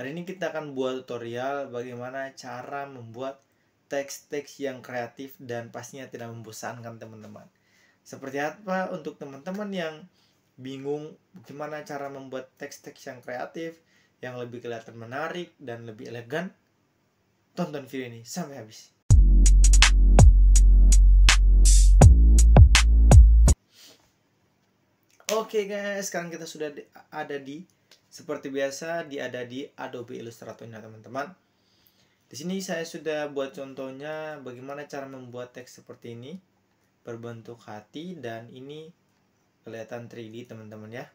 Hari ini kita akan buat tutorial bagaimana cara membuat teks-teks yang kreatif dan pastinya tidak membosankan teman-teman. Seperti apa untuk teman-teman yang bingung gimana cara membuat teks-teks yang kreatif, yang lebih kelihatan menarik dan lebih elegan? Tonton video ini sampai habis. Oke okay guys, sekarang kita sudah ada di seperti biasa, di ada di Adobe Illustrator ya teman-teman. Di sini saya sudah buat contohnya bagaimana cara membuat teks seperti ini. Berbentuk hati dan ini kelihatan 3D teman-teman ya.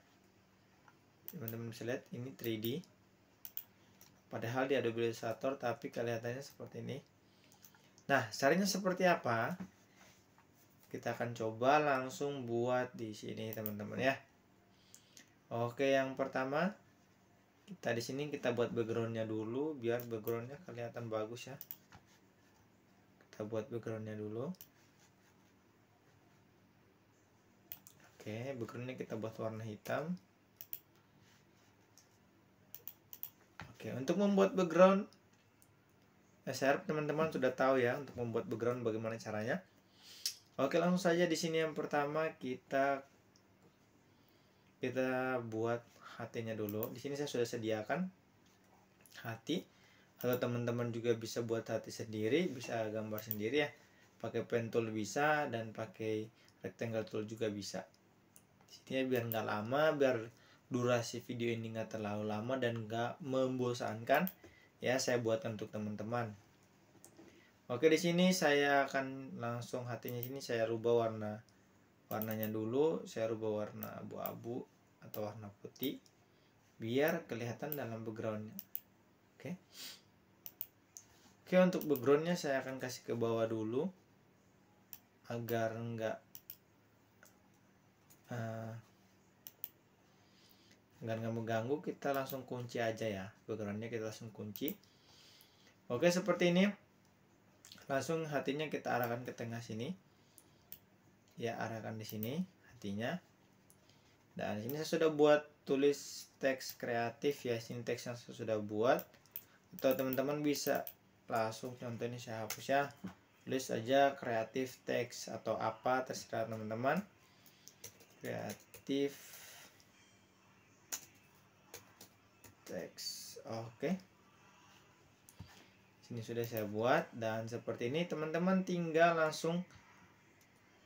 Teman-teman bisa lihat ini 3D. Padahal di Adobe Illustrator tapi kelihatannya seperti ini. Nah, caranya seperti apa? Kita akan coba langsung buat di sini teman-teman ya. Oke, yang pertama kita di sini kita buat backgroundnya dulu biar backgroundnya kelihatan bagus ya kita buat backgroundnya dulu oke backgroundnya kita buat warna hitam oke untuk membuat background eh, saya teman-teman sudah tahu ya untuk membuat background bagaimana caranya oke langsung saja di sini yang pertama kita kita buat hatinya dulu. Di sini saya sudah sediakan hati atau teman-teman juga bisa buat hati sendiri, bisa gambar sendiri ya. Pakai pen tool bisa dan pakai rectangle tool juga bisa. ini sini ya, biar nggak lama, biar durasi video ini nggak terlalu lama dan nggak membosankan ya saya buat untuk teman-teman. Oke di sini saya akan langsung hatinya sini saya rubah warna warnanya dulu saya rubah warna abu-abu atau warna putih biar kelihatan dalam backgroundnya oke okay. oke untuk backgroundnya saya akan kasih ke bawah dulu agar enggak uh, eh, enggak nggak mengganggu kita langsung kunci aja ya backgroundnya kita langsung kunci oke seperti ini langsung hatinya kita arahkan ke tengah sini ya arahkan di sini hatinya dan ini saya sudah buat tulis teks kreatif ya sinteks yang saya sudah buat atau teman-teman bisa langsung contoh ini saya hapus ya tulis aja kreatif teks atau apa terserah teman-teman kreatif teks oke okay. sini sudah saya buat dan seperti ini teman-teman tinggal langsung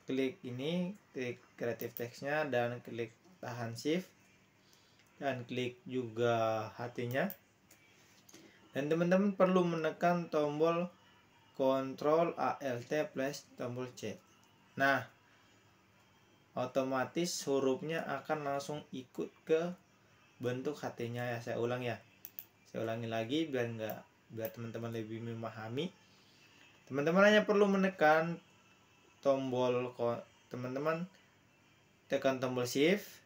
klik ini klik kreatif teksnya dan klik tahan shift dan klik juga hatinya dan teman-teman perlu menekan tombol Ctrl ALT plus tombol C nah otomatis hurufnya akan langsung ikut ke bentuk hatinya ya saya ulang ya saya ulangi lagi biar nggak biar teman-teman lebih memahami teman-teman hanya perlu menekan tombol teman-teman tekan tombol shift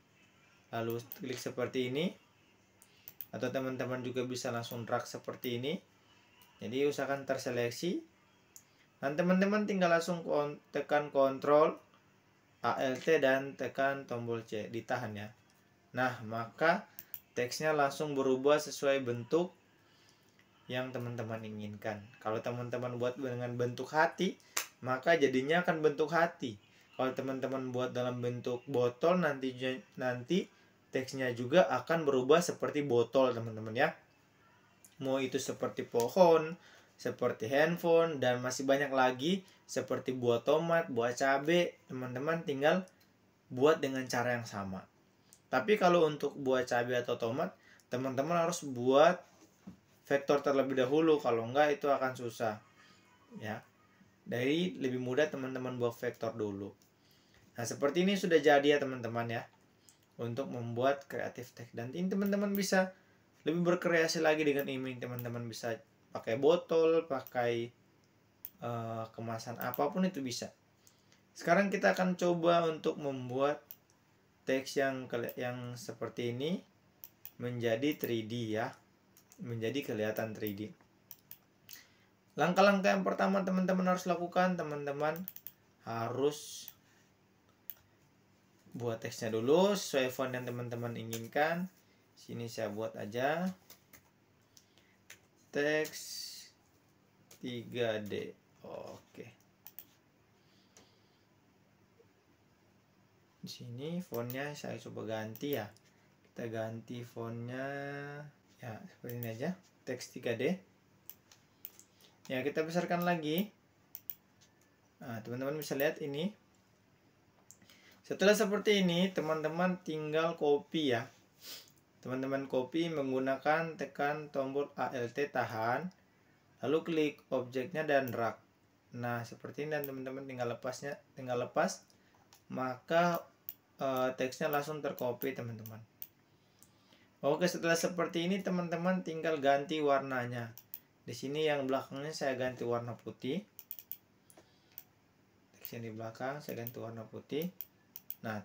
lalu klik seperti ini atau teman-teman juga bisa langsung drag seperti ini jadi usahakan terseleksi dan teman-teman tinggal langsung tekan kontrol ALT dan tekan tombol C ditahan ya nah maka teksnya langsung berubah sesuai bentuk yang teman-teman inginkan kalau teman-teman buat dengan bentuk hati maka jadinya akan bentuk hati kalau teman-teman buat dalam bentuk botol nanti nanti teksnya juga akan berubah seperti botol teman-teman ya mau itu seperti pohon seperti handphone dan masih banyak lagi seperti buah tomat buah cabe teman-teman tinggal buat dengan cara yang sama tapi kalau untuk buah cabe atau tomat teman-teman harus buat vektor terlebih dahulu kalau enggak itu akan susah ya dari lebih mudah teman-teman buat vektor dulu nah seperti ini sudah jadi ya teman-teman ya untuk membuat kreatif tag dan ini teman-teman bisa lebih berkreasi lagi dengan iming teman-teman bisa pakai botol pakai uh, kemasan apapun itu bisa sekarang kita akan coba untuk membuat teks yang yang seperti ini menjadi 3D ya menjadi kelihatan 3D langkah-langkah yang pertama teman-teman harus lakukan teman-teman harus buat teksnya dulu sesuai font yang teman-teman inginkan sini saya buat aja teks 3D oke di sini fontnya saya coba ganti ya kita ganti fontnya ya seperti ini aja teks 3D ya kita besarkan lagi nah, teman-teman nah, teman -teman bisa lihat ini setelah seperti ini, teman-teman tinggal copy ya. Teman-teman copy menggunakan tekan tombol ALT tahan, lalu klik objeknya dan drag. Nah, seperti ini dan teman-teman tinggal lepasnya, tinggal lepas, maka e, teksnya langsung tercopy teman-teman. Oke, setelah seperti ini teman-teman tinggal ganti warnanya. Di sini yang belakangnya saya ganti warna putih. Teks yang di belakang saya ganti warna putih. Nah,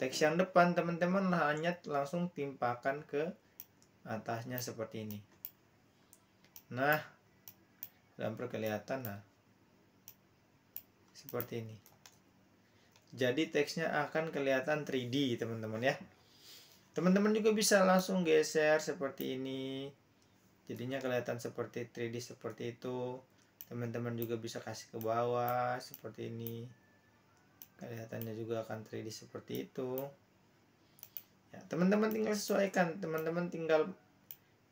teks yang depan teman-teman hanya langsung timpakan ke atasnya seperti ini. Nah, dalam perkelihatan nah seperti ini. Jadi teksnya akan kelihatan 3D, teman-teman ya. Teman-teman juga bisa langsung geser seperti ini. Jadinya kelihatan seperti 3D seperti itu. Teman-teman juga bisa kasih ke bawah seperti ini kelihatannya juga akan 3D seperti itu ya teman-teman tinggal sesuaikan teman-teman tinggal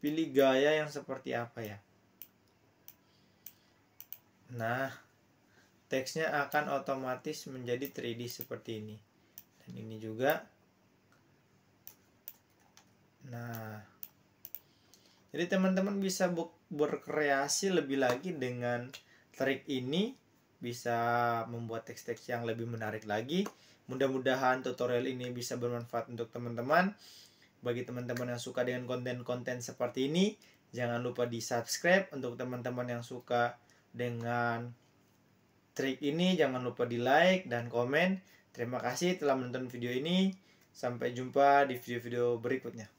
pilih gaya yang seperti apa ya nah teksnya akan otomatis menjadi 3D seperti ini dan ini juga nah jadi teman-teman bisa berkreasi lebih lagi dengan trik ini bisa membuat teks-teks yang lebih menarik lagi. Mudah-mudahan tutorial ini bisa bermanfaat untuk teman-teman. Bagi teman-teman yang suka dengan konten-konten seperti ini, jangan lupa di-subscribe. Untuk teman-teman yang suka dengan trik ini, jangan lupa di-like dan komen. Terima kasih telah menonton video ini. Sampai jumpa di video-video berikutnya.